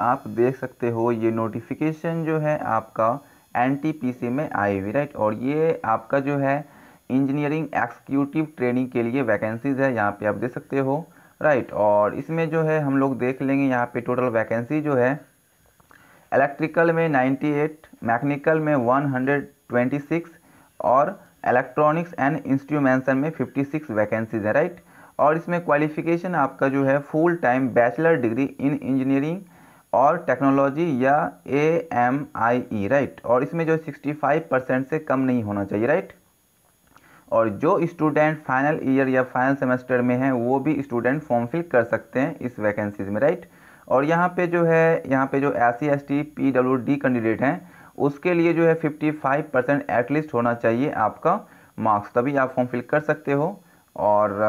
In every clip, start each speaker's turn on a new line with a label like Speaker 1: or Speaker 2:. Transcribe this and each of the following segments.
Speaker 1: आप देख सकते हो ये नोटिफिकेशन जो है आपका एन में आई हुई राइट और ये आपका जो है इंजीनियरिंग एक्सक्यूटिव ट्रेनिंग के लिए वैकेंसीज है यहाँ पे आप देख सकते हो राइट और इसमें जो है हम लोग देख लेंगे यहाँ पे टोटल वैकेंसी जो है इलेक्ट्रिकल में 98 मैकेनिकल में 126 और इलेक्ट्रॉनिक्स एंड इंस्ट्रूमेंसन में 56 वैकेंसीज है राइट और इसमें क्वालिफिकेशन आपका जो है full time bachelor degree in engineering और टेक्नोलॉजी या A M I E right और इसमें जो 65 परसेंट से कम नहीं होना चाहिए राइट और जो स्टूडेंट फाइनल ईयर या फाइनल सेमेस्टर में हैं वो भी स्टूडेंट फॉर्म फिल कर सकते हैं इस वैकेंसीज में राइट और यहाँ पे जो है यहाँ पे जो S C S T P W D candidate हैं उसके लिए जो है 55 परसेंट एटलीस्ट होना चाहिए आपका मार्क्स तभी आप फॉर्म फिल कर सकते हो और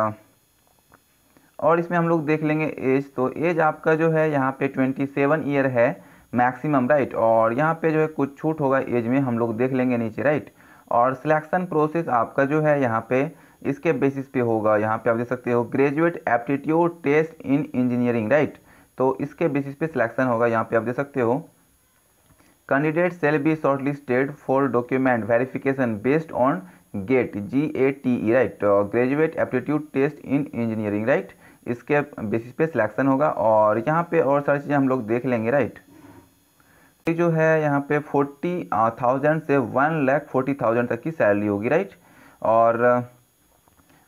Speaker 1: और इसमें हम लोग देख लेंगे एज तो एज आपका जो है यहाँ पे ट्वेंटी सेवन ईयर है मैक्सिमम राइट और यहाँ पे जो है कुछ छूट होगा एज में हम लोग देख लेंगे नीचे राइट और सिलेक्शन प्रोसेस आपका जो है यहाँ पे इसके बेसिस पे होगा यहाँ पे आप देख सकते हो graduate aptitude test in engineering right तो इसके बेसिस पे सिलेक्शन होगा यहाँ पे आप देख सकते हो candidate shall be shortlisted for document verification based on GATE G A T E right graduate aptitude test in engineering right इसके बेसिस पे सिलेक्शन होगा और यहाँ पे और सारी चीज़ें हम लोग देख लेंगे राइट जो है यहाँ पे फोर्टी थाउजेंड uh, से वन लैख फोर्टी थाउजेंड तक की सैलरी होगी राइट और uh,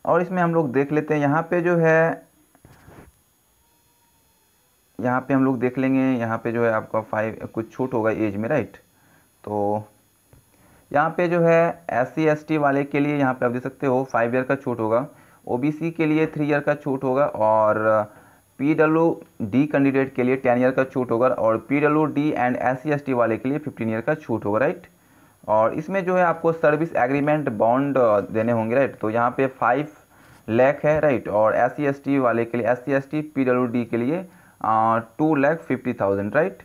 Speaker 1: और इसमें हम लोग देख लेते हैं यहाँ पे जो है यहाँ पे हम लोग देख लेंगे यहाँ पे जो है आपका फाइव कुछ छूट होगा एज में राइट तो यहाँ पे जो है एस सी वाले के लिए यहाँ पे आप देख सकते हो फाइव ईयर का छूट होगा ओबीसी के लिए थ्री ईयर का छूट होगा और पी डब्ल्यू डी कैंडिडेट के लिए टेन ईयर का छूट होगा और P W D and S C वाले के लिए फिफ्टीन ईयर का छूट होगा राइट और इसमें जो है आपको सर्विस एग्रीमेंट बॉन्ड देने होंगे राइट तो यहाँ पे फाइव लैख है राइट और एस सी वाले के लिए S C P W D के लिए two lakh fifty thousand right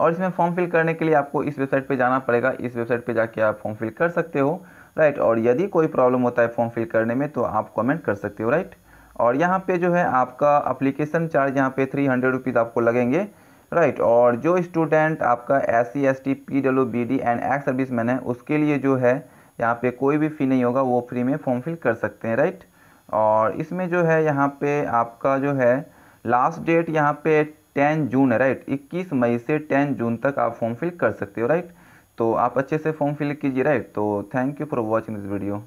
Speaker 1: और इसमें फॉर्म फिल करने के लिए आपको इस वेबसाइट पे जाना पड़ेगा इस वेबसाइट पे जाके आप फॉर्म फिल कर सकते हो राइट और यदि कोई प्रॉब्लम होता है फॉर्म फिल करने में तो आप कमेंट कर सकते हो राइट और यहाँ पे जो है आपका अप्लीकेशन चार्ज यहाँ पे थ्री हंड्रेड रुपीज़ आपको लगेंगे राइट और जो स्टूडेंट आपका S C S T P W B D and ex serviceman है उसके लिए जो है यहाँ पर कोई भी फ़ी नहीं होगा वो फ्री में फॉर्म फिल कर सकते हैं राइट और इसमें जो है यहाँ पर आपका जो है लास्ट डेट यहाँ पे टेन जून है राइट इक्कीस मई से टेन जून तक आप फॉर्म फिल कर सकते हो राइट तो आप अच्छे से फॉर्म फिल कीजिए राइट तो thank you for watching this video